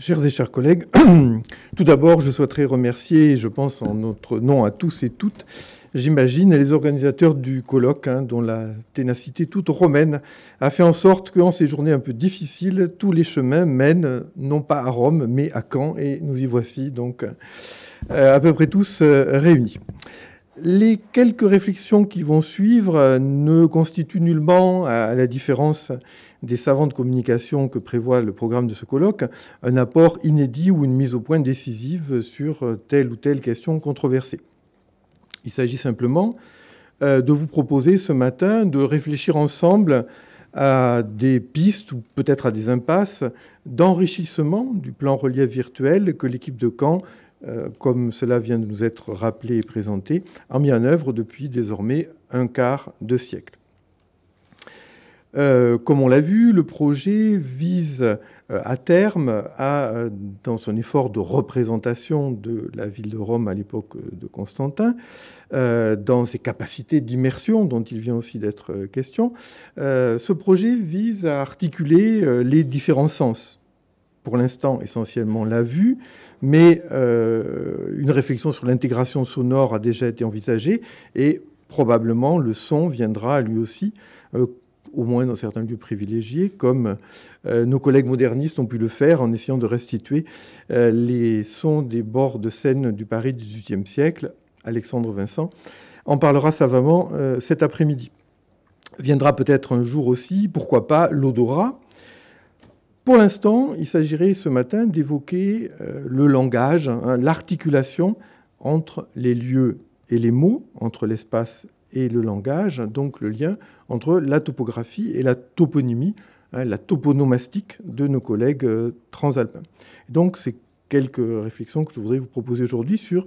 Chers et chers collègues, tout d'abord, je souhaiterais remercier, je pense en notre nom à tous et toutes, j'imagine, les organisateurs du colloque, hein, dont la ténacité toute romaine a fait en sorte qu'en ces journées un peu difficiles, tous les chemins mènent non pas à Rome, mais à Caen, et nous y voici donc euh, à peu près tous euh, réunis. Les quelques réflexions qui vont suivre ne constituent nullement, à la différence des savants de communication que prévoit le programme de ce colloque un apport inédit ou une mise au point décisive sur euh, telle ou telle question controversée. Il s'agit simplement euh, de vous proposer ce matin de réfléchir ensemble à des pistes ou peut-être à des impasses d'enrichissement du plan relief virtuel que l'équipe de Caen euh, comme cela vient de nous être rappelé et présenté, a mis en œuvre depuis désormais un quart de siècle. Euh, comme on l'a vu, le projet vise euh, à terme à, euh, dans son effort de représentation de la ville de Rome à l'époque de Constantin, dans ses capacités d'immersion dont il vient aussi d'être question, ce projet vise à articuler les différents sens. Pour l'instant, essentiellement la vue, mais une réflexion sur l'intégration sonore a déjà été envisagée et probablement le son viendra lui aussi au moins dans certains lieux privilégiés, comme euh, nos collègues modernistes ont pu le faire en essayant de restituer euh, les sons des bords de Seine du Paris du XVIIIe siècle. Alexandre Vincent en parlera savamment euh, cet après-midi. Viendra peut-être un jour aussi, pourquoi pas, l'odorat. Pour l'instant, il s'agirait ce matin d'évoquer le langage, hein, l'articulation entre les lieux et les mots, entre l'espace et le langage, donc le lien entre la topographie et la toponymie, hein, la toponomastique de nos collègues euh, transalpins. Donc, c'est quelques réflexions que je voudrais vous proposer aujourd'hui sur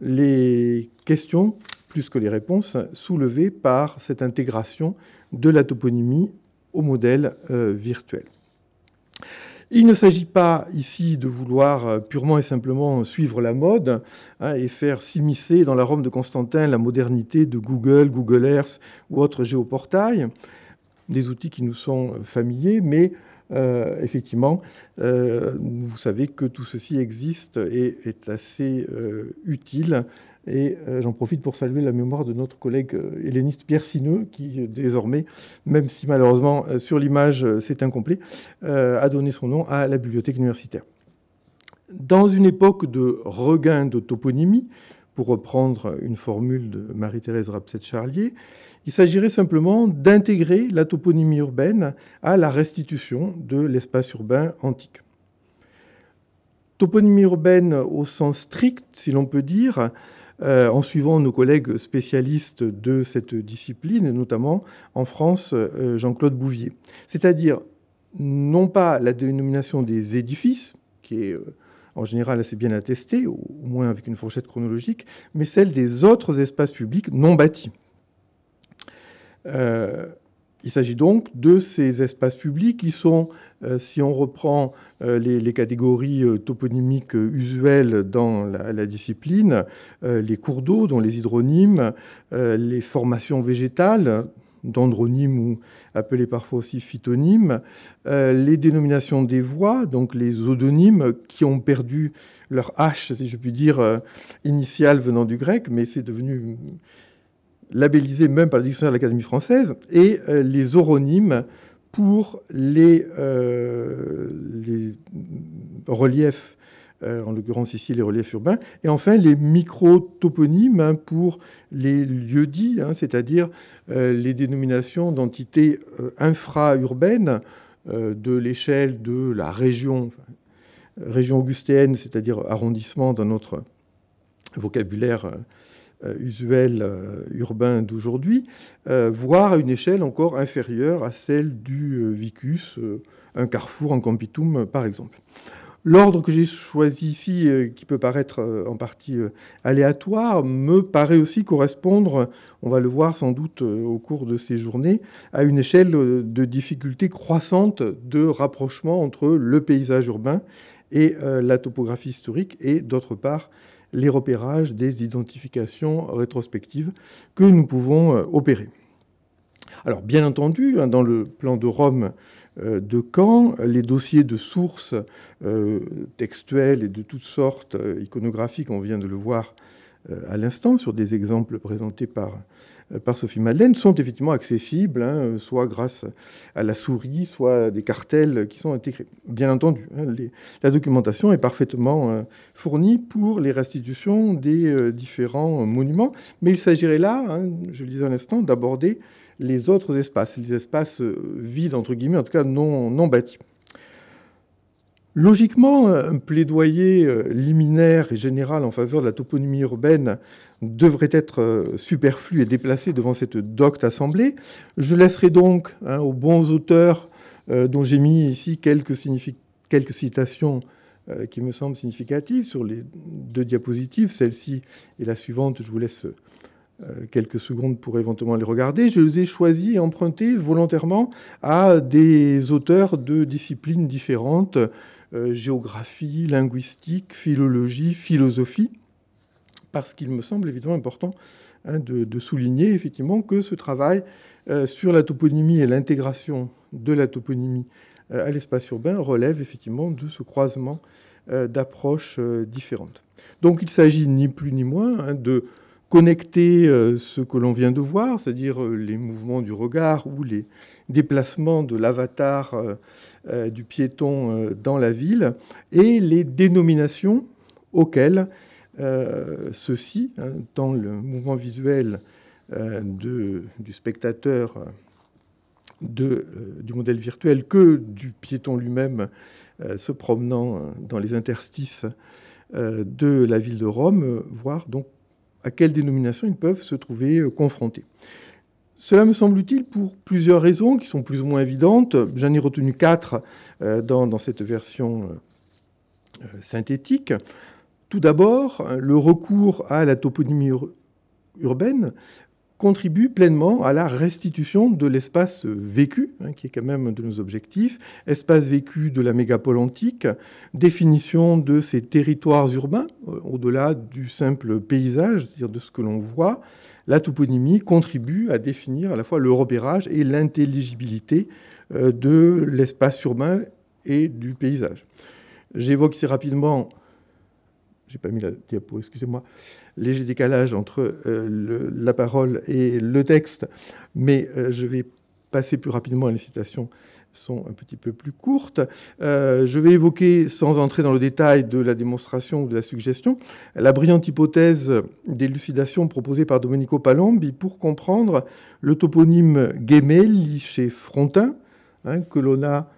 les questions, plus que les réponses, soulevées par cette intégration de la toponymie au modèle euh, virtuel. Il ne s'agit pas ici de vouloir euh, purement et simplement suivre la mode hein, et faire s'immiscer dans la Rome de Constantin la modernité de Google, Google Earth ou autres géoportails, des outils qui nous sont familiers, mais euh, effectivement, euh, vous savez que tout ceci existe et est assez euh, utile. Et j'en profite pour saluer la mémoire de notre collègue héléniste Pierre Sineux, qui désormais, même si malheureusement sur l'image c'est incomplet, a donné son nom à la bibliothèque universitaire. Dans une époque de regain de toponymie, pour reprendre une formule de Marie-Thérèse Rapset-Charlier, il s'agirait simplement d'intégrer la toponymie urbaine à la restitution de l'espace urbain antique. Toponymie urbaine au sens strict, si l'on peut dire, euh, en suivant nos collègues spécialistes de cette discipline, notamment en France euh, Jean-Claude Bouvier. C'est-à-dire non pas la dénomination des édifices, qui est euh, en général assez bien attestée, au moins avec une fourchette chronologique, mais celle des autres espaces publics non bâtis. Euh, il s'agit donc de ces espaces publics qui sont, euh, si on reprend euh, les, catégories toponymiques usuelles dans la, discipline, les cours d'eau, dont les hydronymes, les formations végétales, d'andronymes ou appelées parfois aussi phytonymes, les dénominations des voies, donc les odonymes, qui ont perdu leur H, si je puis dire, initiale venant du grec, mais c'est devenu labellisés même par la dictionnaire de l'Académie française, et euh, les oronymes pour les, euh, reliefs euh, en l'occurrence ici les reliefs urbains, et enfin les micro-toponymes hein, pour les lieux-dits, hein, c'est-à-dire les dénominations d'entités infra-urbaines de l'échelle de la région, région augustéenne, c'est-à-dire arrondissement dans notre vocabulaire euh, usuel euh, urbain d'aujourd'hui, euh, voire à une échelle encore inférieure à celle du vicus, un carrefour en Campitum par exemple. L'ordre que j'ai choisi ici, qui peut paraître en partie aléatoire, me paraît aussi correspondre, on va le voir sans doute au cours de ces journées, à une échelle de difficulté croissante de rapprochement entre le paysage urbain et la topographie historique et d'autre part les repérages des identifications rétrospectives que nous pouvons euh, opérer. Alors, bien entendu, hein, dans le plan de Rome euh, de Caen, les dossiers de sources euh, textuelles et de toutes sortes iconographiques, on vient de le voir à l'instant sur des exemples présentés par euh, par Sophie Madeleine sont effectivement accessibles, hein, euh, soit grâce à la souris, soit des cartels qui sont intégrés. Bien entendu, hein, la documentation est parfaitement euh, fournie pour les restitutions des différents monuments, mais il s'agirait là, hein, je le disais un instant, d'aborder les autres espaces, les espaces vides, entre guillemets, en tout cas non, non bâtis. Logiquement, un plaidoyer liminaire et général en faveur de la toponymie urbaine devrait être euh, superflu et déplacé devant cette docte assemblée. Je laisserai donc hein, aux bons auteurs euh, dont j'ai mis ici quelques, quelques citations euh, qui me semblent significatives sur les deux diapositives, celle-ci et la suivante, je vous laisse quelques secondes pour éventuellement les regarder. Je les ai choisis et empruntés volontairement à des auteurs de disciplines différentes, géographie, linguistique, philologie, philosophie parce qu'il me semble évidemment important hein, de, souligner effectivement que ce travail euh, sur la toponymie et l'intégration de la toponymie euh, à l'espace urbain relève effectivement de ce croisement euh, d'approches différentes. Donc il s'agit ni plus ni moins hein, de connecter ce que l'on vient de voir, c'est-à-dire les mouvements du regard ou les déplacements de l'avatar du piéton dans la ville, et les dénominations auxquelles euh, ceci hein, tant dans le mouvement visuel euh, du spectateur euh, du modèle virtuel que du piéton lui-même se promenant dans les interstices de la ville de Rome, voir donc à quelle dénomination ils peuvent se trouver confrontés. Cela me semble utile pour plusieurs raisons qui sont plus ou moins évidentes. J'en ai retenu quatre dans cette version synthétique. Tout d'abord, le recours à la toponymie urbaine contribue pleinement à la restitution de l'espace vécu, hein, qui est quand même un de nos objectifs, espace vécu de la mégapole antique, définition de ces territoires urbains, euh, au-delà du simple paysage, c'est-à-dire de ce que l'on voit, la toponymie contribue à définir à la fois le repérage et l'intelligibilité euh, de l'espace urbain et du paysage. J'évoque ici rapidement j'ai pas mis la diapo, excusez-moi, léger décalage entre euh, la parole et le texte, mais euh, je vais passer plus rapidement, les citations sont un petit peu plus courtes. Euh, je vais évoquer, sans entrer dans le détail de la démonstration ou de la suggestion, la brillante hypothèse d'élucidation proposée par Domenico Palombi pour comprendre le toponyme Gemelli chez Frontin, hein, que l'on a,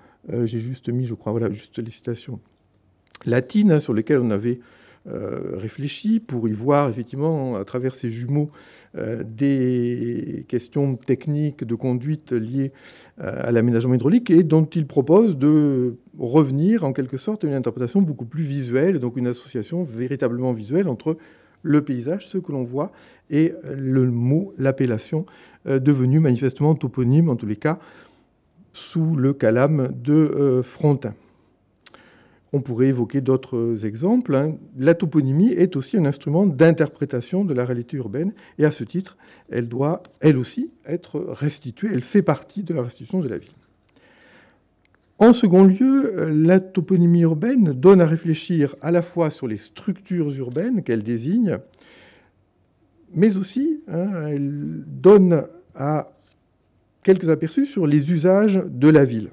j'ai juste mis, je crois, voilà, juste les citations latines hein, sur lesquelles on avait euh, réfléchi pour y voir effectivement à travers ses jumeaux euh, des questions techniques de conduite liées euh, à l'aménagement hydraulique et dont il propose de revenir en quelque sorte à une interprétation beaucoup plus visuelle, donc une association véritablement visuelle entre le paysage, ce que l'on voit, et le mot, l'appellation, devenue manifestement toponyme, en tous les cas, sous le calame de Frontin. On pourrait évoquer d'autres exemples. Hein. La toponymie est aussi un instrument d'interprétation de la réalité urbaine et à ce titre, elle doit, elle aussi, être restituée. Elle fait partie de la restitution de la ville. En second lieu, la toponymie urbaine donne à réfléchir à la fois sur les structures urbaines qu'elle désigne, mais aussi hein, elle donne à quelques aperçus sur les usages de la ville.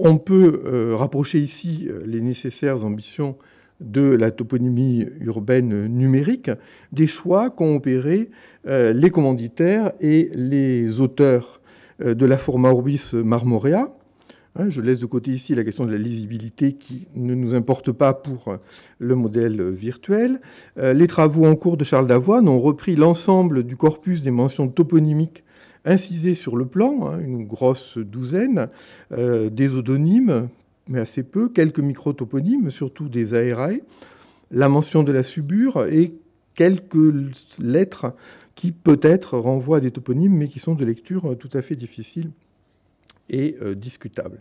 On peut euh, rapprocher ici euh, les nécessaires ambitions de la toponymie urbaine numérique des choix qu'ont opérés euh, les commanditaires et les auteurs de la forma Orbis Marmorea. Hein, je laisse de côté ici la question de la lisibilité qui ne nous importe pas pour le modèle virtuel. les travaux en cours de Charles Davoine ont repris l'ensemble du corpus des mentions toponymiques incisé sur le plan, hein, une grosse douzaine, euh, des odonymes, mais assez peu, quelques microtoponymes, surtout des aérae, la mention de la subure et quelques lettres qui peut-être renvoient à des toponymes, mais qui sont de lecture euh, tout à fait difficile et euh, discutable.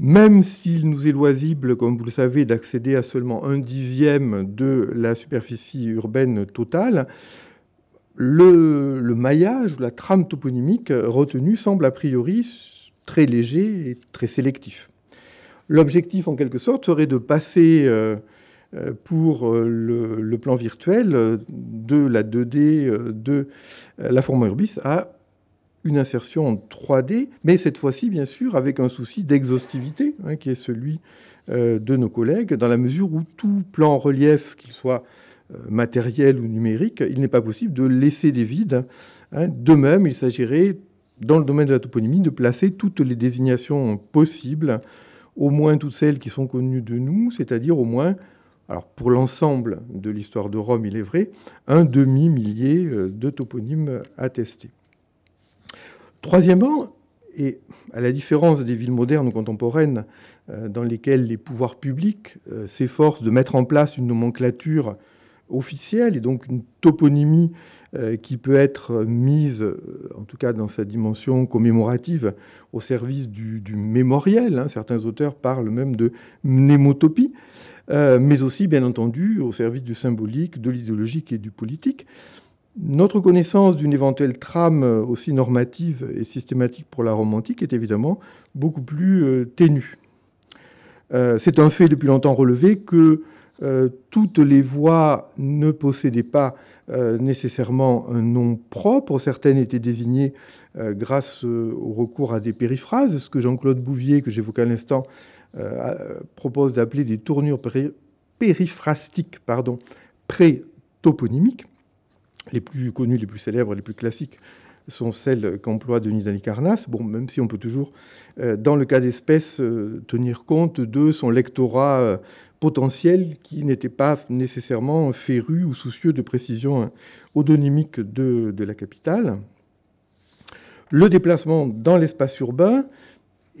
Même s'il nous est loisible, comme vous le savez, d'accéder à seulement un dixième de la superficie urbaine totale, le, maillage ou la trame toponymique retenue semble a priori très léger et très sélectif. L'objectif, en quelque sorte, serait de passer euh, euh, pour euh, le, plan virtuel de la 2D de la forme Urbis à une insertion en 3D, mais cette fois-ci, bien sûr, avec un souci d'exhaustivité, hein, qui est celui de nos collègues, dans la mesure où tout plan relief, qu'il soit euh, matériel ou numérique, il n'est pas possible de laisser des vides. Hein. De même, il s'agirait, dans le domaine de la toponymie, de placer toutes les désignations possibles, au moins toutes celles qui sont connues de nous, c'est-à-dire au moins, alors pour l'ensemble de l'histoire de Rome, il est vrai, un demi-millier euh, de toponymes attestés. Troisièmement, et à la différence des villes modernes ou contemporaines euh, dans lesquelles les pouvoirs publics s'efforcent de mettre en place une nomenclature officielle et donc une toponymie euh, qui peut être mise, euh, en tout cas dans sa dimension commémorative, au service du, mémoriel. Hein. Certains auteurs parlent même de mnémotopie, euh, mais aussi, bien entendu, au service du symbolique, de l'idéologique et du politique. Notre connaissance d'une éventuelle trame aussi normative et systématique pour la romantique est évidemment beaucoup plus ténue. C'est un fait depuis longtemps relevé que euh, toutes les voix ne possédaient pas euh, nécessairement un nom propre. Certaines étaient désignées euh, grâce au recours à des périphrases, ce que Jean-Claude Bouvier, que j'évoquais à l'instant, propose d'appeler des tournures périphrastiques pardon, pré-toponymiques. Les plus connues, les plus célèbres, les plus classiques sont celles qu'emploie Denis Alicarnas, bon, même si on peut toujours, dans le cas d'espèce, tenir compte de son lectorat potentiel qui n'était pas nécessairement féru ou soucieux de précision odonymique de, la capitale. Le déplacement dans l'espace urbain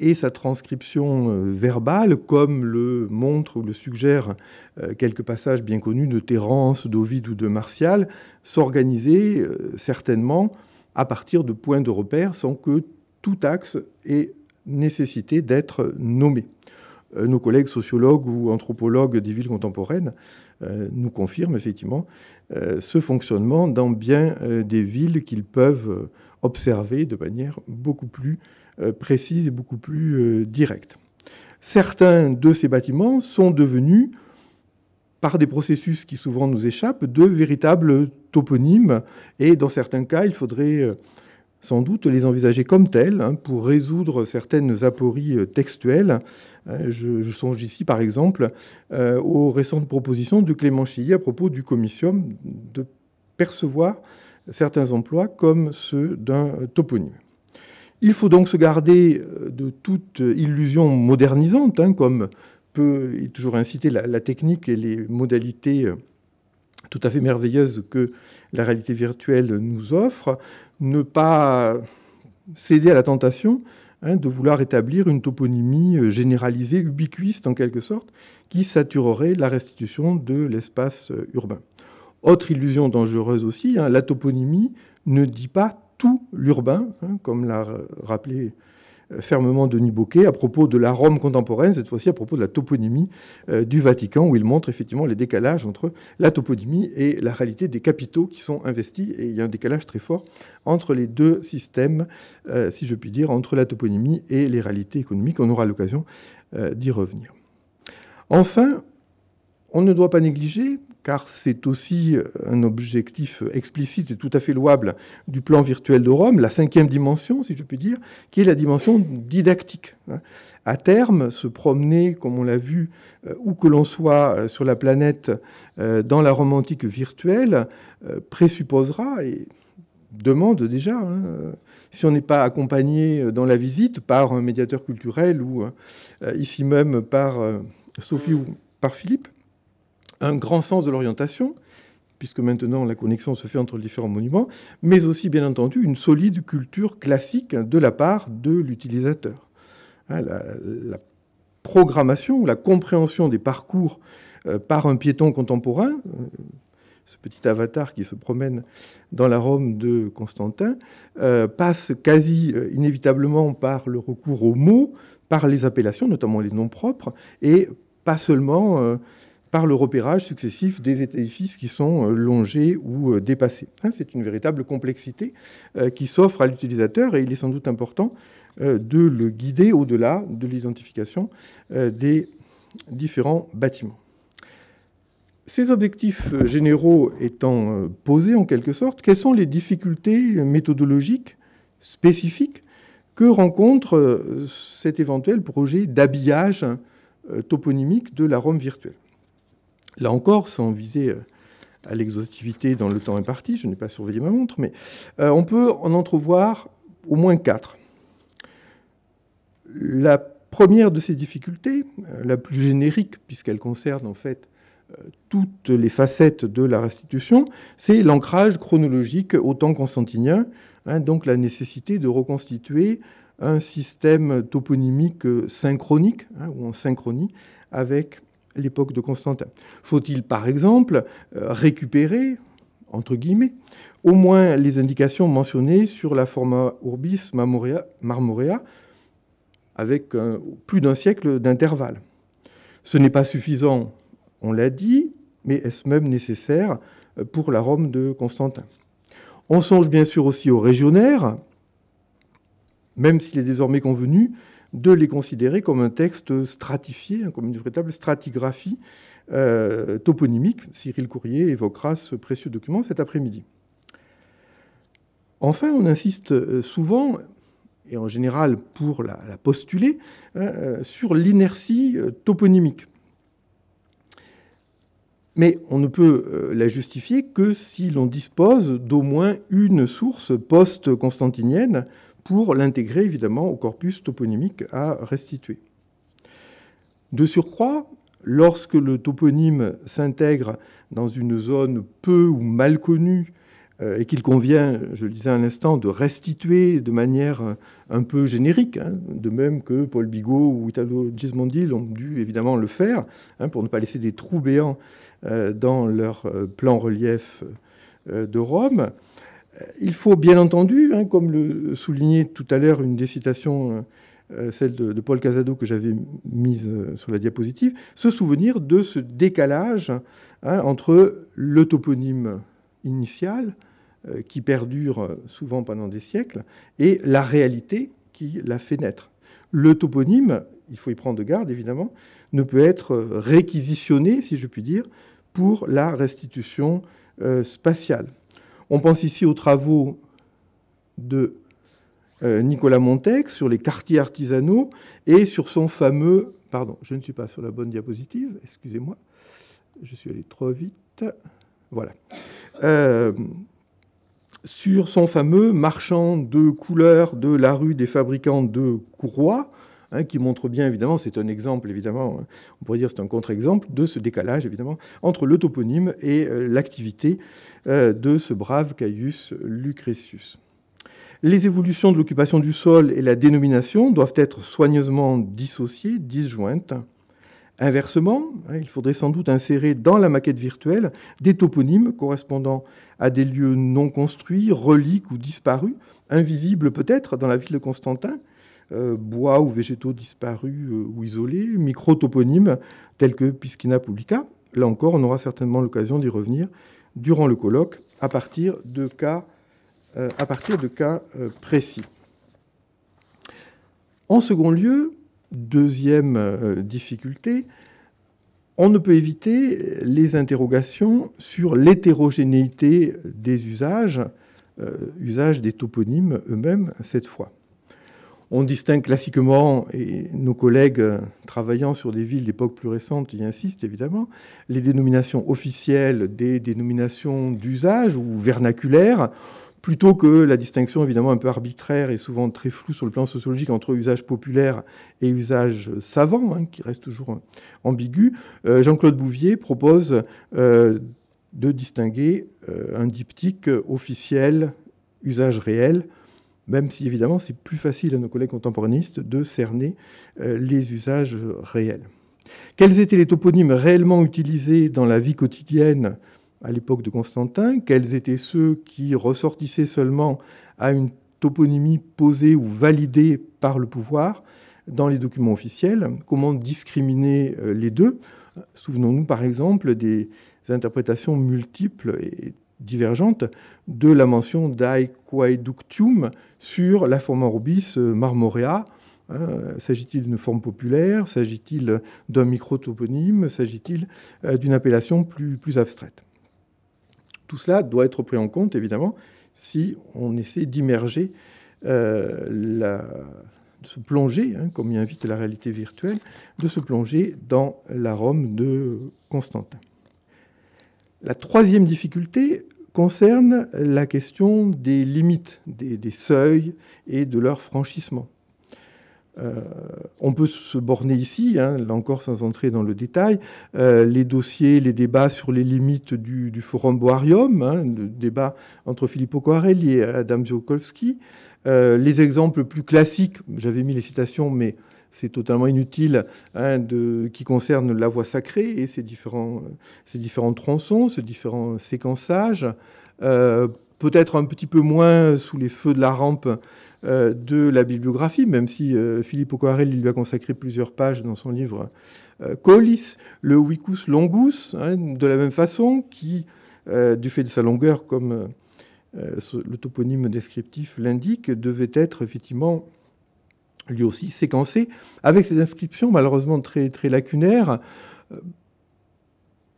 et sa transcription euh, verbale, comme le montre ou le suggèrent euh, quelques passages bien connus de Terence, d'Ovid ou de Martial, s'organiser euh, certainement à partir de points de repère sans que tout axe ait nécessité d'être nommé. Euh, nos collègues sociologues ou anthropologues des villes contemporaines euh, nous confirment effectivement euh, ce fonctionnement dans bien des villes qu'ils peuvent observer de manière beaucoup plus précise et beaucoup plus directe. Certains de ces bâtiments sont devenus, par des processus qui souvent nous échappent, de véritables toponymes, et dans certains cas, il faudrait sans doute les envisager comme tels hein, pour résoudre certaines apories textuelles euh, je, songe ici, par exemple, euh, aux récentes propositions de Clément Chilly à propos du commissium de percevoir certains emplois comme ceux d'un toponyme. Il faut donc se garder de toute illusion modernisante, hein, comme peut toujours inciter la, technique et les modalités tout à fait merveilleuses que la réalité virtuelle nous offre, ne pas céder à la tentation Hein, de vouloir établir une toponymie euh, généralisée, ubiquiste en quelque sorte, qui saturerait la restitution de l'espace euh, urbain. Autre illusion dangereuse aussi, hein, la toponymie ne dit pas tout l'urbain, hein, comme l'a rappelé fermement Denis Bocquet à propos de la Rome contemporaine, cette fois-ci à propos de la toponymie euh, du Vatican, où il montre effectivement les décalages entre la toponymie et la réalité des capitaux qui sont investis. Et il y a un décalage très fort entre les deux systèmes, euh, si je puis dire, entre la toponymie et les réalités économiques. On aura l'occasion euh, d'y revenir. Enfin, on ne doit pas négliger car c'est aussi euh, un objectif explicite et tout à fait louable du plan virtuel de Rome, la cinquième dimension, si je puis dire, qui est la dimension didactique. Hein. À terme, se promener, comme on l'a vu, euh, où que l'on soit euh, sur la planète, dans la romantique virtuelle, présupposera et demande déjà, hein, si on n'est pas accompagné dans la visite par un médiateur culturel ou ici même par Sophie ou par Philippe, un grand sens de l'orientation, puisque maintenant la connexion se fait entre les différents monuments, mais aussi bien entendu une solide culture classique de la part de l'utilisateur. Hein, la, programmation, la compréhension des parcours euh, par un piéton contemporain, euh, ce petit avatar qui se promène dans la Rome de Constantin, euh, passe quasi inévitablement par le recours aux mots, par les appellations, notamment les noms propres, et pas seulement par le repérage successif des édifices qui sont euh, longés ou euh, dépassés. Hein, c'est une véritable complexité euh, qui s'offre à l'utilisateur et il est sans doute important de le guider au-delà de l'identification des différents bâtiments. Ces objectifs généraux étant posés en quelque sorte, quelles sont les difficultés méthodologiques spécifiques que rencontre cet éventuel projet d'habillage toponymique de la Rome virtuelle Là encore, sans viser euh, à l'exhaustivité dans le temps imparti, je n'ai pas surveillé ma montre, mais euh, on peut en entrevoir au moins quatre. La première de ces difficultés, euh, la plus générique, puisqu'elle concerne en fait toutes les facettes de la restitution, c'est l'ancrage chronologique au temps constantinien, hein, donc la nécessité de reconstituer un système toponymique synchronique, hein, ou en synchronie, avec l'époque de Constantin. Faut-il, par exemple, euh, récupérer, entre guillemets, au moins les indications mentionnées sur la forma urbis marmorea, avec euh, plus d'un siècle d'intervalle Ce n'est pas suffisant, on l'a dit, mais est-ce même nécessaire euh, pour la Rome de Constantin On songe bien sûr aussi aux régionnaires, même s'il est désormais convenu de les considérer comme un texte stratifié, hein, comme une véritable stratigraphie euh, toponymique. Cyril Courrier évoquera ce précieux document cet après-midi. Enfin, on insiste euh, souvent, et en général pour la, postuler, euh, sur l'inertie toponymique. Mais on ne peut la justifier que si l'on dispose d'au moins une source post-constantinienne pour l'intégrer évidemment au corpus toponymique à restituer. De surcroît, lorsque le toponyme s'intègre dans une zone peu ou mal connue euh, et qu'il convient, je le disais à l'instant, de restituer de manière un peu générique, hein, de même que Paul Bigot ou Italo Gismondi l'ont dû évidemment le faire, hein, pour ne pas laisser des trous béants euh, dans leur euh, plan relief de Rome. Il faut bien entendu, hein, comme le soulignait tout à l'heure une des citations, euh, euh, celle de, Paul Casado que j'avais mise euh, sur la diapositive, se souvenir de ce décalage hein, entre le toponyme initial, qui perdure souvent pendant des siècles, et la réalité qui l'a fait naître. Le toponyme, il faut y prendre garde évidemment, ne peut être réquisitionné, si je puis dire, pour la restitution spatiale. On pense ici aux travaux de euh, Nicolas Montex sur les quartiers artisanaux et sur son fameux... Pardon, je ne suis pas sur la bonne diapositive, excusez-moi. Je suis allé trop vite. Voilà. Euh, sur son fameux marchand de couleurs de la rue des fabricants de courroies, Hein, qui montre bien, évidemment, c'est un exemple, évidemment, on pourrait dire c'est un contre-exemple de ce décalage, évidemment, entre le toponyme et euh, l'activité euh, de ce brave Caius Lucretius. Les évolutions de l'occupation du sol et la dénomination doivent être soigneusement dissociées, disjointes. Inversement, hein, il faudrait sans doute insérer dans la maquette virtuelle des toponymes correspondant à des lieux non construits, reliques ou disparus, invisibles peut-être dans la ville de Constantin, euh, bois ou végétaux disparus euh, ou isolés, micro-toponymes tels que Piscina publica. Là encore, on aura certainement l'occasion d'y revenir durant le colloque à partir de cas, euh, précis. En second lieu, deuxième difficulté, on ne peut éviter les interrogations sur l'hétérogénéité des usages, usage des toponymes eux-mêmes cette fois. On distingue classiquement, et nos collègues euh, travaillant sur des villes d'époque plus récente y insistent évidemment, les dénominations officielles des dénominations d'usage ou vernaculaires, plutôt que la distinction évidemment un peu arbitraire et souvent très floue sur le plan sociologique entre usage populaire et usage savant, hein, qui reste toujours ambigu. Euh, Jean-Claude Bouvier propose euh, de distinguer un diptyque officiel, usage réel, même si évidemment c'est plus facile à nos collègues contemporanistes de cerner euh, les usages réels. Quels étaient les toponymes réellement utilisés dans la vie quotidienne à l'époque de Constantin Quels étaient ceux qui ressortissaient seulement à une toponymie posée ou validée par le pouvoir dans les documents officiels Comment discriminer euh, les deux Souvenons-nous par exemple des interprétations multiples et divergente de la mention quaeductium sur la forma orbis euh, marmorea. Euh, s'agit-il d'une forme populaire S'agit-il d'un microtoponyme S'agit-il euh, d'une appellation plus, plus abstraite Tout cela doit être pris en compte, évidemment, si on essaie d'immerger, de se plonger, hein, comme y invite la réalité virtuelle, de se plonger dans la Rome de Constantin. La troisième difficulté concerne la question des limites, des, seuils et de leur franchissement. Euh, on peut se borner ici, hein, là encore sans entrer dans le détail, euh, les dossiers, les débats sur les limites du, forum Boarium, hein, le débat entre Filippo Coarelli et Adam Ziokowski, euh, les exemples plus classiques, j'avais mis les citations, mais c'est totalement inutile, hein, qui concernent la voie sacrée et ses différents, tronçons, ses différents séquençages. Euh, peut-être un petit peu moins sous les feux de la rampe euh, de la bibliographie, même si Philippe O'Quarelle lui a consacré plusieurs pages dans son livre Colis, le Wicus longus, hein, de la même façon, qui, du fait de sa longueur, comme euh, le toponyme descriptif l'indique, devait être effectivement lui aussi séquencé, avec ces inscriptions malheureusement très, très lacunaires, euh,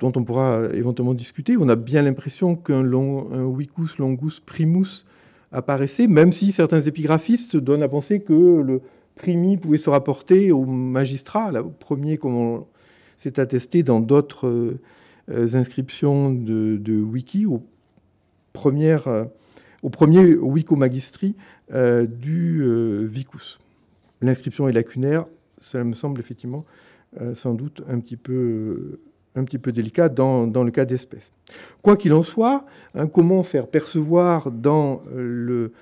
dont on pourra éventuellement discuter. On a bien l'impression qu'un long, wicus longus primus apparaissait, même si certains épigraphistes donnent à penser que le primi pouvait se rapporter au magistrat, au premier, comme on s'est attesté dans d'autres euh, inscriptions de, wiki, au première, euh, au premier wicomagistri euh, du euh, Vicus. L'inscription est lacunaire, ça me semble effectivement sans doute un petit peu un petit peu délicat dans, le cas d'espèce. Quoi qu'il en soit, hein, comment faire percevoir dans le,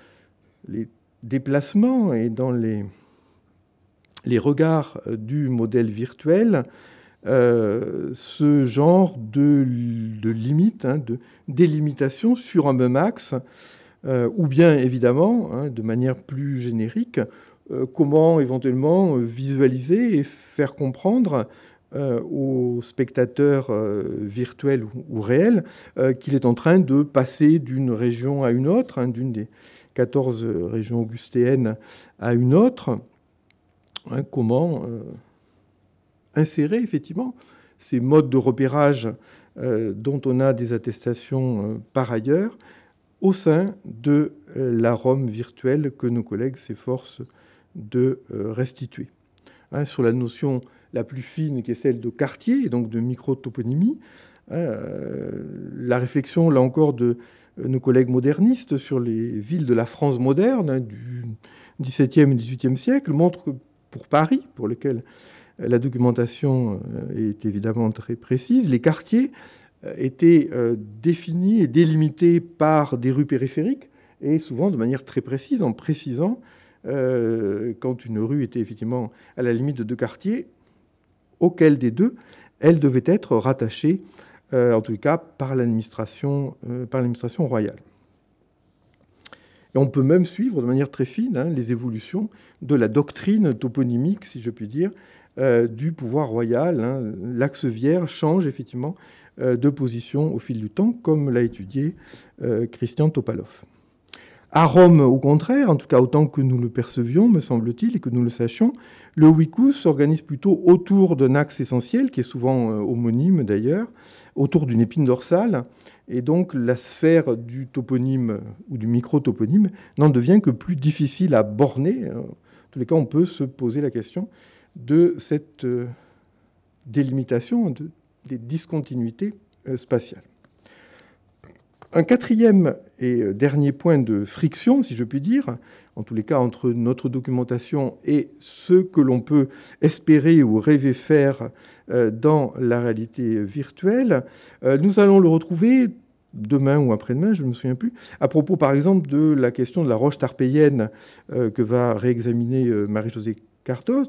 les déplacements et dans les, les regards du modèle virtuel euh, ce genre de, limite, hein, de délimitation sur un même axe, euh, ou bien évidemment, hein, de manière plus générique, euh, comment éventuellement visualiser et faire comprendre aux spectateurs virtuels ou, réel réels qu'il est en train de passer d'une région à une autre, hein, d'une des 14 régions augustéennes à une autre. comment insérer effectivement ces modes de repérage euh, dont on a des attestations euh, par ailleurs au sein de euh, la Rome virtuelle que nos collègues s'efforcent de restituer. Hein, sur la notion la plus fine qui est celle de quartier et donc de micro-toponymie, hein, la réflexion là encore de nos collègues modernistes sur les villes de la France moderne hein, du XVIIe et XVIIIe siècle montre que pour Paris, pour lequel la documentation euh, est évidemment très précise. Les quartiers euh, étaient euh, définis et délimités par des rues périphériques et souvent de manière très précise, en précisant quand une rue était effectivement à la limite de deux quartiers, auquel des deux elle devait être rattachée, en tout cas par l'administration, royale. Et on peut même suivre de manière très fine hein, les évolutions de la doctrine toponymique, si je puis dire, euh, du pouvoir royal. Hein. L'axe vierge change effectivement euh, de position au fil du temps, comme l'a étudié euh, Christian Topalov. À Rome, au contraire, en tout cas autant que nous le percevions, me semble-t-il, et que nous le sachions, le wikus s'organise plutôt autour d'un axe essentiel, qui est souvent homonyme d'ailleurs, autour d'une épine dorsale, et donc la sphère du toponyme ou du micro-toponyme n'en devient que plus difficile à borner. En tous les cas, on peut se poser la question de cette euh, délimitation des discontinuités euh, spatiales. Un quatrième et euh, dernier point de friction, si je puis dire, en tous les cas entre notre documentation et ce que l'on peut espérer ou rêver faire dans la réalité virtuelle, nous allons le retrouver demain ou après-demain, je ne me souviens plus, à propos par exemple de la question de la roche tarpéienne que va réexaminer Marie-Josée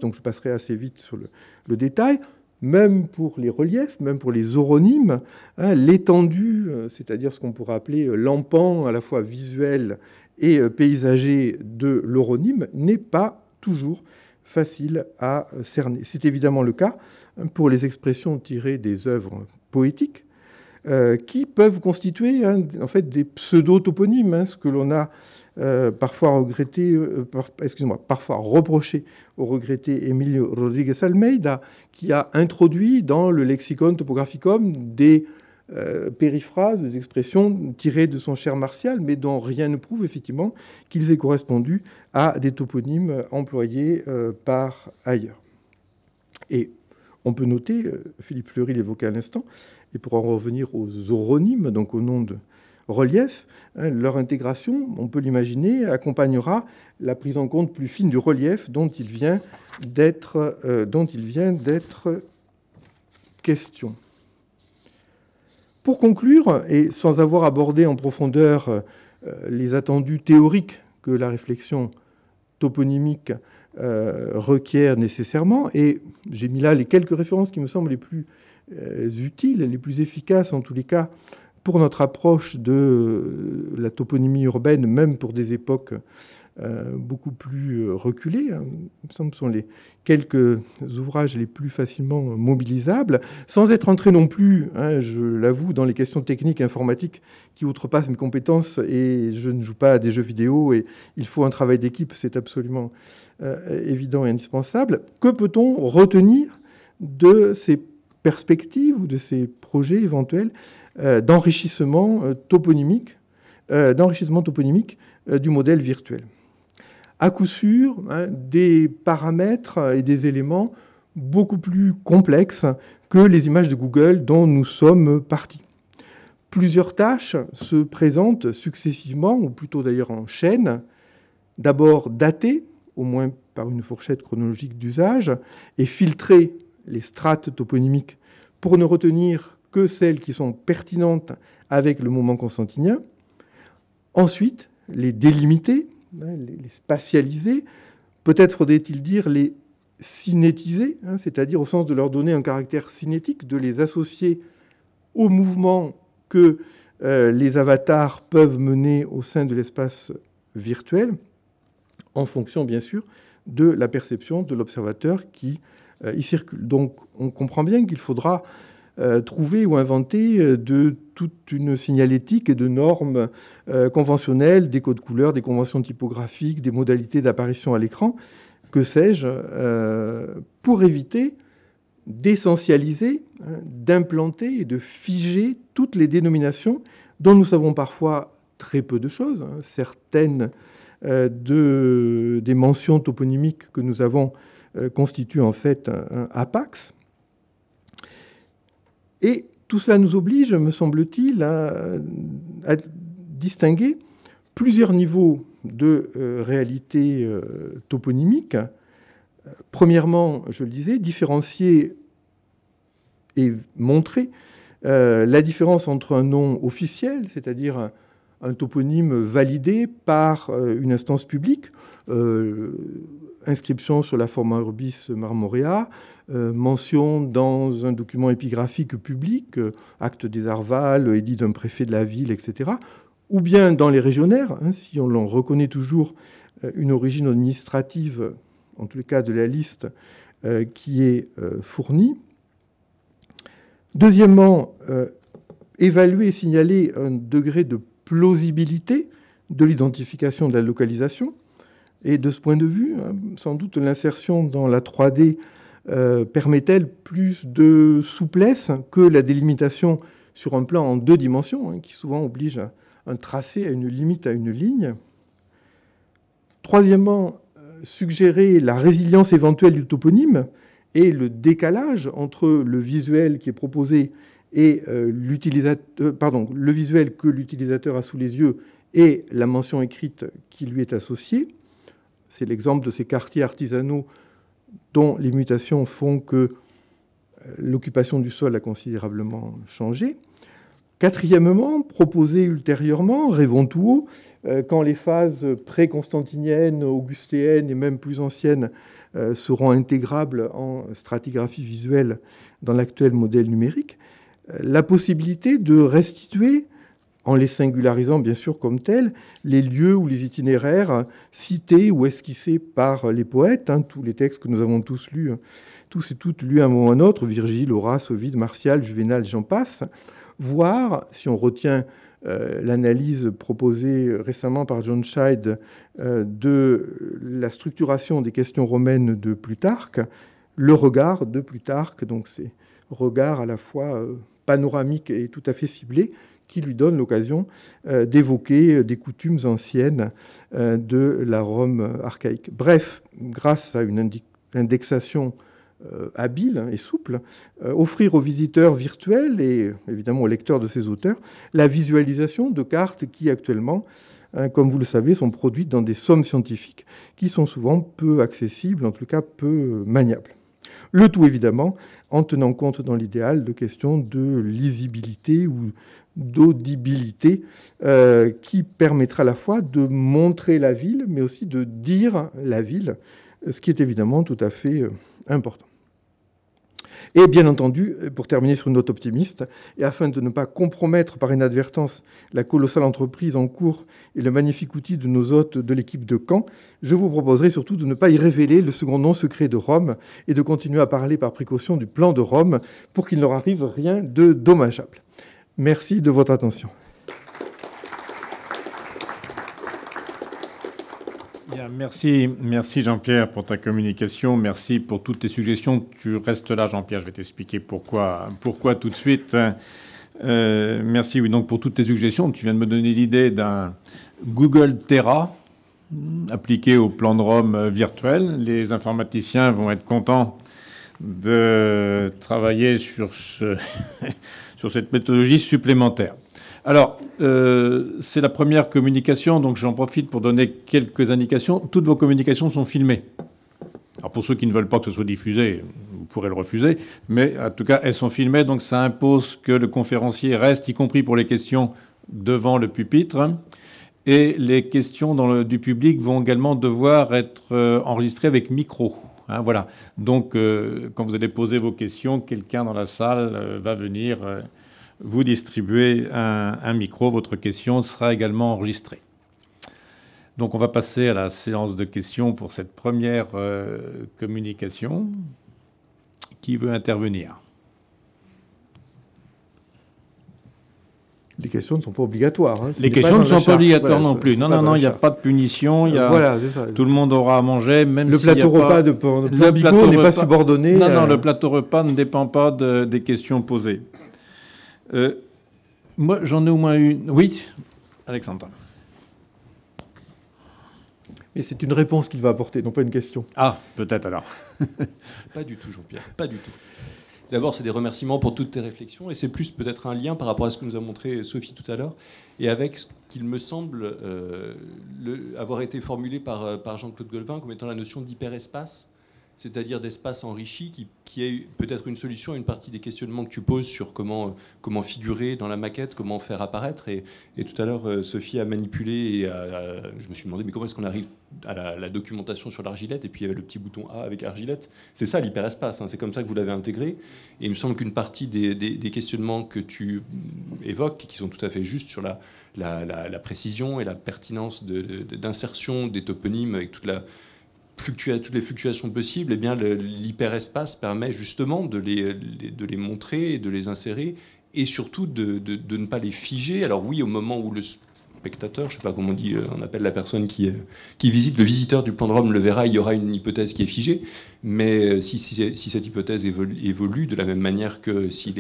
donc je passerai assez vite sur le, détail. Même pour les reliefs, même pour les oronymes, hein, l'étendue, euh, c'est-à-dire ce qu'on pourrait appeler euh, l'empan à la fois visuel et euh, paysager de l'oronyme, n'est pas toujours facile à cerner. C'est évidemment le cas hein, pour les expressions tirées des œuvres poétiques, qui peuvent constituer hein, en fait des pseudo-toponymes, ce que l'on a euh, parfois regretté, euh, excusez-moi, parfois reproché au regretté Emilio Rodriguez Almeida, qui a introduit dans le lexicon topographicum des euh, périphrases, des expressions tirées de son cher martial, mais dont rien ne prouve effectivement qu'ils aient correspondu à des toponymes employés par ailleurs. Et on peut noter, Philippe Fleury l'évoquait à l'instant, et pour en revenir aux oronymes, donc au nom de relief. Hein, leur intégration, on peut l'imaginer, accompagnera la prise en compte plus fine du relief dont il vient d'être euh, question. Pour conclure, et sans avoir abordé en profondeur euh, les attendus théoriques que la réflexion toponymique euh, requiert nécessairement, et j'ai mis là les quelques références qui me semblent les plus utiles, les plus efficaces en tous les cas pour notre approche de euh, la toponymie urbaine, même pour des époques euh, beaucoup plus euh, reculées, hein, me semble sont les quelques ouvrages les plus facilement mobilisables, sans être entré non plus, hein, je l'avoue, dans les questions techniques et informatiques qui outrepassent mes compétences et je ne joue pas à des jeux vidéo et il faut un travail d'équipe, c'est absolument évident et indispensable. Que peut-on retenir de ces perspectives ou de ces projets éventuels euh, euh, euh, d'enrichissement toponymique, d'enrichissement toponymique du modèle virtuel. À coup sûr, hein, des paramètres et des éléments beaucoup plus complexes que les images de Google dont nous sommes partis. Plusieurs tâches se présentent successivement, ou plutôt d'ailleurs en chaîne, d'abord datées, au moins par une fourchette chronologique d'usage, et filtrer les strates toponymiques pour ne retenir que celles qui sont pertinentes avec le moment constantinien. Ensuite, les délimiter, hein, les spatialiser, peut-être faudrait-il dire les cinétiser, hein, c'est-à-dire au sens de leur donner un caractère cinétique, de les associer au mouvement que euh, les avatars peuvent mener au sein de l'espace virtuel, en fonction bien sûr de la perception de l'observateur qui euh, y circule. Donc on comprend bien qu'il faudra euh, trouver ou inventer euh, de toute une signalétique et de normes euh, conventionnelles, des codes couleurs, des conventions typographiques, des modalités d'apparition à l'écran, que sais-je, pour éviter d'essentialiser, hein, d'implanter et de figer toutes les dénominations dont nous savons parfois très peu de choses. Hein. certaines des mentions toponymiques que nous avons constituent en fait un apax, et tout cela nous oblige, me semble-t-il, à, distinguer plusieurs niveaux de euh, réalité euh, toponymique. Premièrement, je le disais, différencier et montrer euh, la différence entre un nom officiel, c'est-à-dire un, toponyme validé par une instance publique, inscription sur la forma urbis marmorea, euh, mention dans un document épigraphique public, euh, acte des Arvales, édit d'un préfet de la ville, etc., ou bien dans les régionnaires, hein, si on reconnaît toujours euh, une origine administrative, en tous les cas de la liste qui est fournie. Deuxièmement, évaluer et signaler un degré de plausibilité de l'identification de la localisation. Et de ce point de vue, hein, sans doute l'insertion dans la 3D euh, permet-elle plus de souplesse que la délimitation sur un plan en deux dimensions, hein, qui souvent oblige un tracé, à une limite, à une ligne Troisièmement, euh, suggérer la résilience éventuelle du toponyme et le décalage entre le visuel qui est proposé et euh, le visuel que l'utilisateur a sous les yeux et la mention écrite qui lui est associée. C'est l'exemple de ces quartiers artisanaux dont les mutations font que euh, l'occupation du sol a considérablement changé. Quatrièmement, proposer ultérieurement, rêvons tout haut, euh, quand les phases pré-constantiniennes, augustéennes et même plus anciennes euh, seront intégrables en stratigraphie visuelle dans l'actuel modèle numérique, la possibilité de restituer en les singularisant bien sûr comme tels, les lieux ou les itinéraires cités ou esquissés par les poètes, hein, tous les textes que nous avons tous lus, tous et toutes lus à un moment ou à un autre, Virgile, Horace, Ovide, Martial, Juvénal, j'en passe, voire, si on retient euh, l'analyse proposée récemment par John Scheid euh, de la structuration des questions romaines de Plutarque, le regard de Plutarque, donc ces regards à la fois euh, panoramiques et tout à fait ciblés, qui lui donne l'occasion euh, d'évoquer euh, des coutumes anciennes euh, de la Rome archaïque. Bref, grâce à une indexation habile hein, et souple, offrir aux visiteurs virtuels et évidemment aux lecteurs de ces auteurs la visualisation de cartes qui actuellement, hein, comme vous le savez, sont produites dans des sommes scientifiques qui sont souvent peu accessibles, en tout cas peu maniables. Le tout évidemment en tenant compte dans l'idéal de questions de lisibilité ou d'audibilité euh, qui permettra à la fois de montrer la ville mais aussi de dire la ville, ce qui est évidemment tout à fait euh, important. Et bien entendu, pour terminer sur une note optimiste, et afin de ne pas compromettre par inadvertance la colossale entreprise en cours et le magnifique outil de nos hôtes de l'équipe de Caen, je vous proposerai surtout de ne pas y révéler le second nom secret de Rome et de continuer à parler par précaution du plan de Rome pour qu'il ne leur arrive rien de dommageable. Merci de votre attention. merci, merci Jean-Pierre pour ta communication. Merci pour toutes tes suggestions. Tu restes là, Jean-Pierre. Je vais t'expliquer pourquoi, pourquoi tout de suite. Euh, merci, oui, donc pour toutes tes suggestions. Tu viens de me donner l'idée d'un Google Terra hmm, appliqué au plan de Rome euh, virtuel. Les informaticiens vont être contents de travailler sur, sur cette méthodologie supplémentaire. Alors, euh, c'est la première communication, donc j'en profite pour donner quelques indications. Toutes vos communications sont filmées. Alors pour ceux qui ne veulent pas que ce soit diffusé, vous pourrez le refuser, mais en tout cas, elles sont filmées, donc ça impose que le conférencier reste, y compris pour les questions, devant le pupitre. Et les questions du public vont également devoir être euh, enregistrées avec micro. Hein, voilà. Donc, euh, quand vous allez poser vos questions, quelqu'un dans la salle va venir vous distribuez un, micro, votre question sera également enregistrée. Donc on va passer à la séance de questions pour cette première euh, communication. Qui veut intervenir Les questions ne sont pas obligatoires. Hein. Les questions ne sont pas obligatoires non plus. Non, non, non, il n'y a pas de punition. Y a... Euh, ça. Tout le monde aura à manger, même le si plateau repas de, le plateau n'est pas subordonné. Non, non, le plateau repas ne dépend pas des questions posées. Euh, moi, j'en ai au moins une. Oui, Alexandre. Mais c'est une réponse qu'il va apporter, non pas une question. Ah, peut-être alors. pas du tout, Jean-Pierre, pas du tout. D'abord, c'est des remerciements pour toutes tes réflexions, et c'est plus peut-être un lien par rapport à ce que nous a montré Sophie tout à l'heure, et avec ce qu'il me semble euh, avoir été formulé par, euh, par Jean-Claude Golvin comme étant la notion d'hyperespace c'est-à-dire d'espace enrichi qui, qui eu peut-être une solution à une partie des questionnements que tu poses sur comment, euh, comment figurer dans la maquette, comment faire apparaître. Et, tout à l'heure, euh, Sophie a manipulé et je me suis demandé, mais comment est-ce qu'on arrive à la, documentation sur l'argilette Et puis il y avait le petit bouton A avec argilette. C'est ça l'hyperespace, hein. c'est comme ça que vous l'avez intégré. Et il me semble qu'une partie des, des, questionnements que tu évoques, qui sont tout à fait justes sur la, la, la précision et la pertinence d'insertion de, d'insertion des toponymes avec toute la toutes les fluctuations possibles, et eh bien l'hyperespace permet justement de les, de les montrer, de les insérer et surtout de, ne pas les figer. Alors oui, au moment où le spectateur, je sais pas comment on dit, euh, on appelle la personne qui, euh, qui visite, le visiteur du plan le verra, il y aura une hypothèse qui est figée, mais euh, si, cette hypothèse évolue, de la même manière que si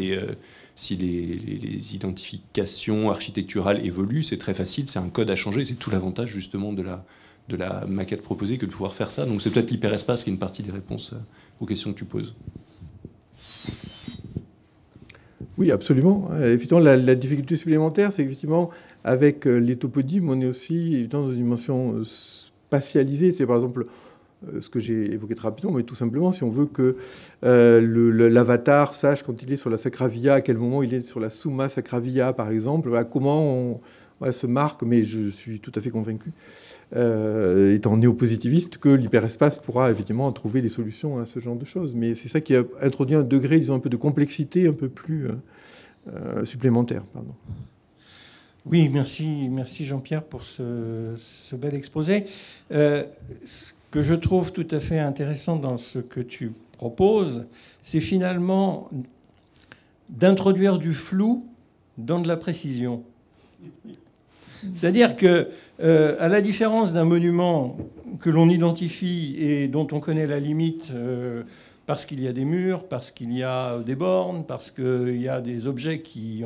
si les identifications architecturales évoluent, c'est très facile, c'est un code à changer, c'est tout l'avantage justement de la, de la maquette proposée que de pouvoir faire ça. Donc c'est peut-être l'hyperespace qui est une partie des réponses euh, aux questions que tu poses. Oui, absolument. Euh, effectivement, la, la difficulté supplémentaire, c'est effectivement avec euh, les on est aussi dans une dimension spatialisée. C'est par exemple ce que j'ai évoqué très rapidement, mais tout simplement, si on veut que l'avatar sache quand il est sur la Sacravia, à quel moment il est sur la Summa Sacravia, par exemple, comment on, ce se marque, mais je suis tout à fait convaincu, euh, étant néo-positiviste, que l'hyperespace pourra effectivement trouver des solutions à ce genre de choses. Mais c'est ça qui a introduit un degré, disons, un peu de complexité un peu plus euh, euh, supplémentaire. Oui, merci, merci Jean-Pierre pour ce, bel exposé. ce que je trouve tout à fait intéressant dans ce que tu proposes, c'est finalement d'introduire du flou dans de la précision. C'est-à-dire que, euh, à la différence d'un monument que l'on identifie et dont on connaît la limite euh, parce qu'il y a des murs, parce qu'il y a des bornes, parce qu'il y a des objets qui,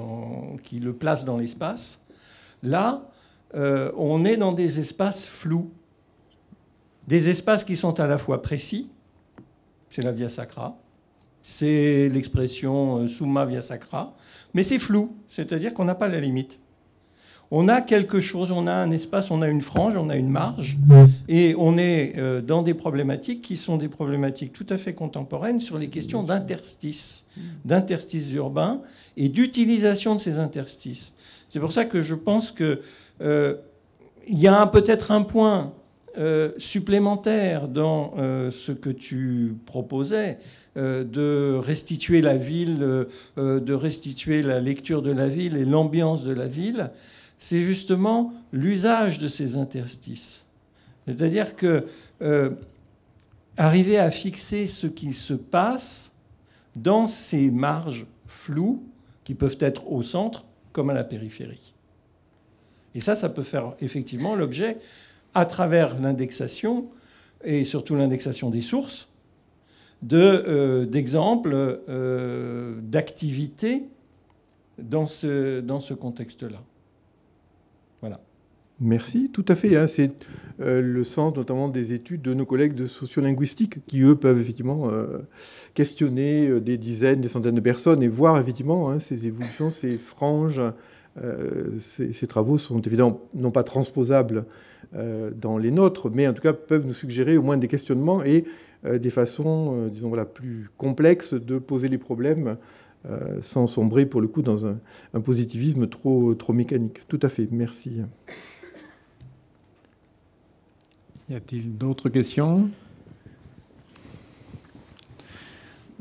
le placent dans l'espace, là, euh, on est dans des espaces flous. Des espaces qui sont à la fois précis, c'est la via sacra, c'est l'expression summa via sacra, mais c'est flou, c'est-à-dire qu'on n'a pas la limite on a quelque chose, on a un espace, on a une frange, on a une marge, mm. et on est euh, dans des problématiques qui sont des problématiques tout à fait contemporaines sur les questions d'interstices, mm. d'interstices urbains et d'utilisation de ces interstices. C'est pour ça que je pense que euh, il y a peut-être un point euh, supplémentaire dans ce que tu proposais, de restituer la ville, de restituer la lecture de la ville et l'ambiance de la ville c'est justement l'usage de ces interstices. C'est-à-dire que euh, arriver à fixer ce qui se passe dans ces marges floues qui peuvent être au centre comme à la périphérie. Et ça, ça peut faire effectivement l'objet, à travers l'indexation, et surtout l'indexation des sources, euh, d'exemples, euh, d'activités dans ce, dans ce contexte-là. Merci, tout à fait. Hein. c'est euh, le sens notamment des études de nos collègues de sociolinguistique qui, eux, peuvent effectivement euh, questionner euh, des dizaines, des centaines de personnes et voir effectivement hein, ces évolutions, ces franges. ces, ces, travaux sont évidemment non pas transposables dans les nôtres, mais en tout cas peuvent nous suggérer au moins des questionnements et des façons, disons voilà, plus complexes de poser les problèmes euh, sans sombrer pour le coup dans un, positivisme trop, trop mécanique. Tout à fait, merci. Y a-t-il d'autres questions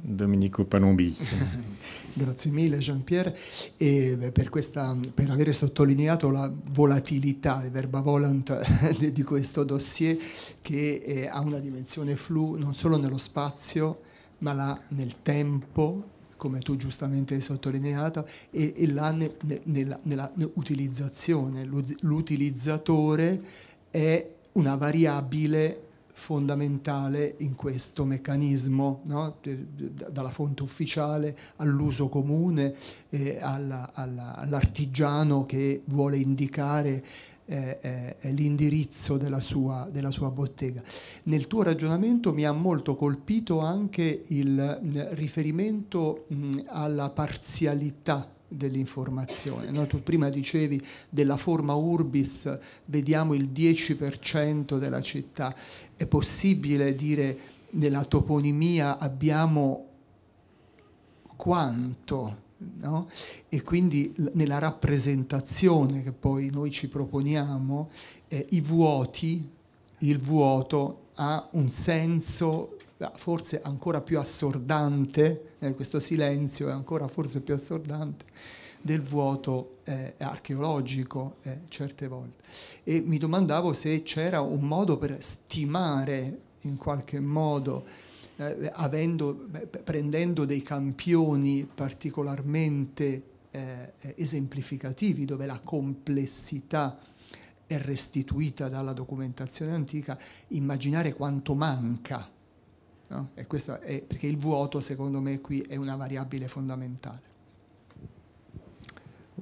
Domenico Palombi. Grazie mille Jean-Pierre Et per, questa, per, sottolineato la volatilità, il verba volant di questo dossier che a una dimensione flu non solo nello spazio ma la, nel tempo come tu giustamente hai sottolineato, e, e là ne, ne, nella, nella utilizzazione. L'utilizzatore è una variabile fondamentale in questo meccanismo, no? dalla fonte ufficiale all'uso comune, eh, all'artigiano alla, all che vuole indicare eh, eh, l'indirizzo della sua, della sua, bottega. Nel tuo ragionamento mi ha molto colpito anche il mm, riferimento mh, mm, alla parzialità dell'informazione. No? Tu prima dicevi della forma urbis vediamo il 10% della città. È possibile dire nella toponimia abbiamo quanto No? E quindi nella rappresentazione che poi noi ci proponiamo, eh, i vuoti, il vuoto ha un senso eh, forse ancora più assordante, eh, questo silenzio è ancora forse più assordante del vuoto eh, archeologico eh, certe volte. E mi domandavo se c'era un modo per stimare in qualche modo eh, avendo, prendendo dei campioni particolarmente eh, eh, esemplificativi, dove la complessità è restituita dalla documentazione antica, immaginare quanto manca. No? E questo è, perché il vuoto, secondo me, qui è una variabile fondamentale.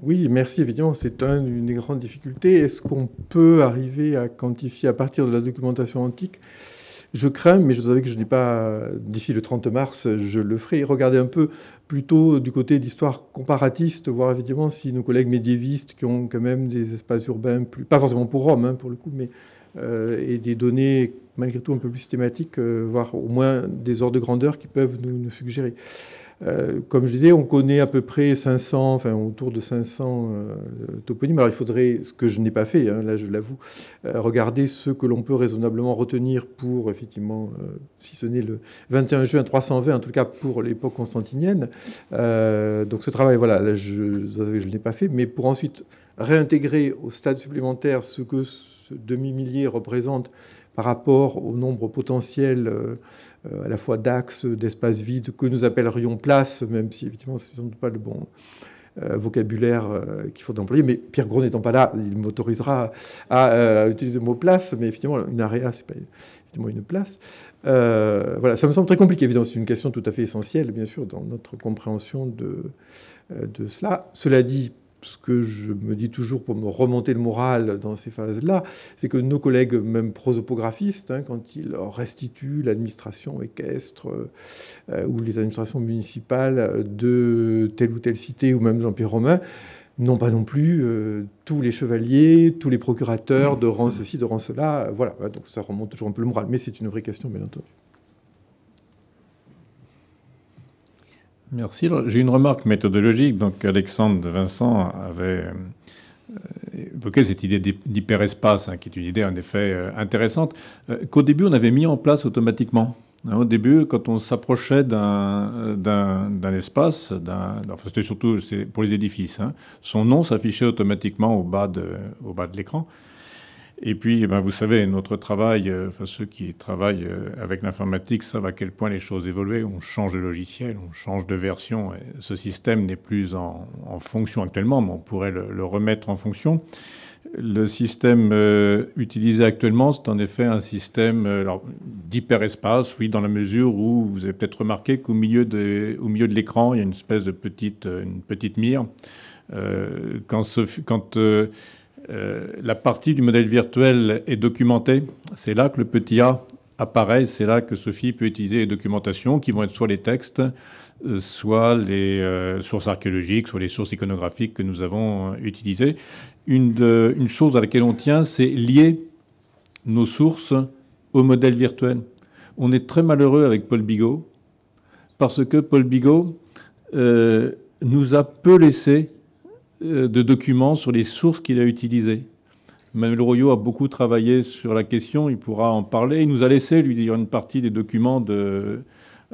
Oui, merci. Effectivement, c'est une des grandes difficultés. Est-ce qu'on peut arriver à quantifier à partir de la documentation antique Je crains, mais je vous avais que je n'ai pas d'ici le 30 mars, je le ferai. Regardez un peu plutôt du côté l'histoire comparatiste, voir évidemment si nos collègues médiévistes qui ont quand même des espaces urbains, plus, pas forcément pour Rome hein, pour le coup, mais euh, et des données malgré tout un peu plus systématiques, euh, voire au moins des ordres de grandeur qui peuvent nous suggérer. Euh, comme je disais, on connaît à peu près 500, enfin autour de 500 euh, toponymes. Alors il faudrait, ce que je n'ai pas fait, hein, là je l'avoue, euh, regarder ce que l'on peut raisonnablement retenir pour, effectivement, si ce n'est le 21 juin 320, en tout cas pour l'époque constantinienne. donc ce travail, voilà, là, je, je ne l'ai pas fait, mais pour ensuite réintégrer au stade supplémentaire ce que ce demi-millier représente par rapport au nombre potentiel euh, à la fois d'axes, d'espaces vides, que nous appellerions place, même si évidemment ce n'est pas le bon euh, vocabulaire euh, qu'il faut employer. Mais Pierre Gros n'étant pas là, il m'autorisera à, utiliser le mot place, mais effectivement, une area, c'est pas évidemment une place. voilà, ça me semble très compliqué, évidemment, c'est une question tout à fait essentielle, bien sûr, dans notre compréhension de, de cela. Cela dit, ce que je me dis toujours pour me remonter le moral dans ces phases-là, c'est que nos collègues, même prosopographistes, hein, quand ils restituent l'administration équestre euh, ou les administrations municipales de telle ou telle cité ou même de l'Empire romain, n'ont pas non plus euh, tous les chevaliers, tous les procurateurs de rang ceci, de rang cela. Euh, voilà, bah, donc ça remonte toujours un peu le moral, mais c'est une vraie question, bien entendu. Merci. J'ai une remarque méthodologique. Donc, Alexandre Vincent avait euh, évoqué cette idée d'hyperespace, hein, qui est une idée en effet euh, intéressante, euh, qu'au début on avait mis en place automatiquement. Hein, au début, quand on s'approchait d'un espace, enfin, c'était surtout pour les édifices, hein, son nom s'affichait automatiquement au bas au bas de l'écran. Et puis, eh ben, vous savez, notre travail, euh, enfin ceux qui travaillent euh, avec l'informatique savent à quel point les choses évoluent. On change de logiciel, on change de version. ce système n'est plus en, fonction actuellement, mais on pourrait le, remettre en fonction. Le système euh, utilisé actuellement, c'est en effet un système d'hyperespace, oui, dans la mesure où vous avez peut-être remarqué qu'au milieu de, au milieu de l'écran, il y a une espèce de petite, une petite mire. quand ce, quand euh, la partie du modèle virtuel est documentée. C'est là que le petit a apparaît. C'est là que Sophie peut utiliser les documentations qui vont être soit les textes, soit les euh, sources archéologiques, soit les sources iconographiques que nous avons euh, utilisées. Une, une, chose à laquelle on tient, c'est lier nos sources au modèle virtuel. On est très malheureux avec Paul Bigot parce que Paul Bigot nous a peu laissé euh, de documents sur les sources qu'il a utilisées. Manuel Royo a beaucoup travaillé sur la question, il pourra en parler. Il nous a laissé, lui dire, une partie des documents euh,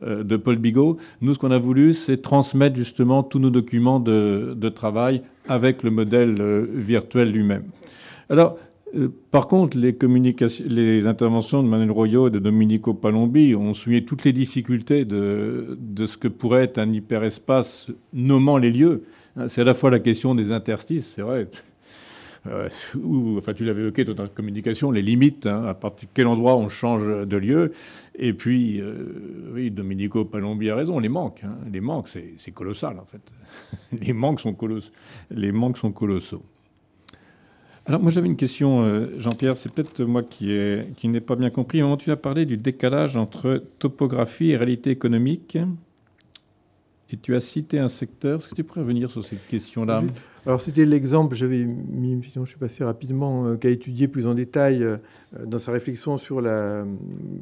de, Paul Bigot. Nous, ce qu'on a voulu, c'est transmettre justement tous nos documents de, travail avec le modèle euh, virtuel lui-même. Alors, par contre, les, les interventions de Manuel Royo et de Domenico Palombi ont souligné toutes les difficultés de, de ce que pourrait être un hyperespace nommant les lieux. Hein, c'est à la fois la question des interstices, c'est vrai. Euh, enfin, tu l'avais évoqué dans ta communication, les limites, hein, à partir de quel endroit on change de lieu. Et puis, euh, oui, Domenico Palombi a raison, les manques. Hein. les manques, c'est colossal, en fait. les, manques sont colossaux. Alors, moi, j'avais une question, euh, Jean-Pierre. C'est peut-être moi qui, n'ai pas bien compris. tu as parlé du décalage entre topographie et réalité économique, et tu as cité un secteur. Est-ce que tu pourrais revenir sur cette question-là Alors, c'était l'exemple, j'avais mis, je suis passé rapidement, euh, qu'a étudié plus en détail euh, dans sa réflexion sur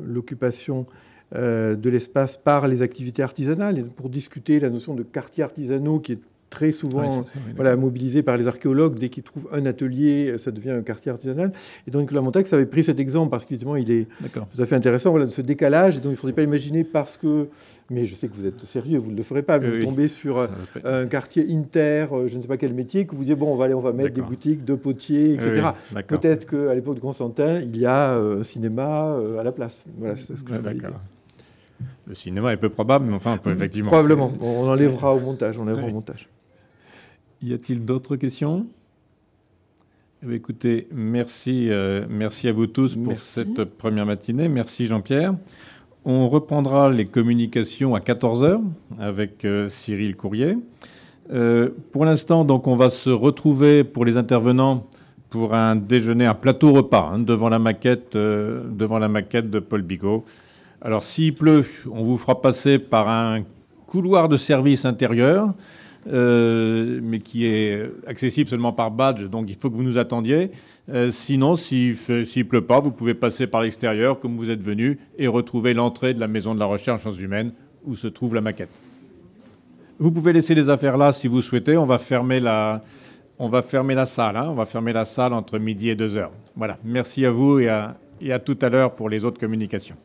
l'occupation euh, de l'espace par les activités artisanales, et pour discuter la notion de quartier artisanaux qui est très souvent voilà, mobilisé par les archéologues. Dès qu'ils trouvent un atelier, ça devient un quartier artisanal. Et donc Nicolas Montax avait pris cet exemple parce qu'évidemment, il est tout à fait intéressant, voilà, de ce décalage. Et donc il ne faudrait pas imaginer parce que mais je sais que vous êtes sérieux, vous ne le ferez pas, mais vous tombez sur euh, un quartier inter, euh, je ne sais pas quel métier, que vous dites, bon, on va aller, on va mettre des boutiques, deux potiers, etc. Peut-être qu'à l'époque de Constantin, il y a euh, un cinéma à la place. Voilà, c'est ce que je veux dire. Le cinéma est peu probable, mais enfin, mm-hmm. effectivement. Probablement. On enlèvera au montage, on enlèvera au montage. Y a-t-il d'autres questions eh Écoutez, merci, euh, merci à vous tous pour cette première matinée. Merci Jean-Pierre. On reprendra les communications à 14h avec euh, Cyril Courrier. Euh, pour l'instant, donc, on va se retrouver pour les intervenants pour un déjeuner, un plateau repas hein, devant, la maquette, devant la maquette de Paul Bigot. Alors, s'il pleut, on vous fera passer par un couloir de service intérieur. Euh, mais qui est accessible seulement par badge, donc il faut que vous nous attendiez. Euh, sinon, s'il ne pleut pas, vous pouvez passer par l'extérieur comme vous êtes venu et retrouver l'entrée de la Maison de la Recherche en Sciences Humaines où se trouve la maquette. Vous pouvez laisser les affaires là si vous souhaitez. On va fermer la, on va fermer la salle. Hein. On va fermer la salle entre midi et 2 heures. Voilà. Merci à vous et à tout à l'heure pour les autres communications.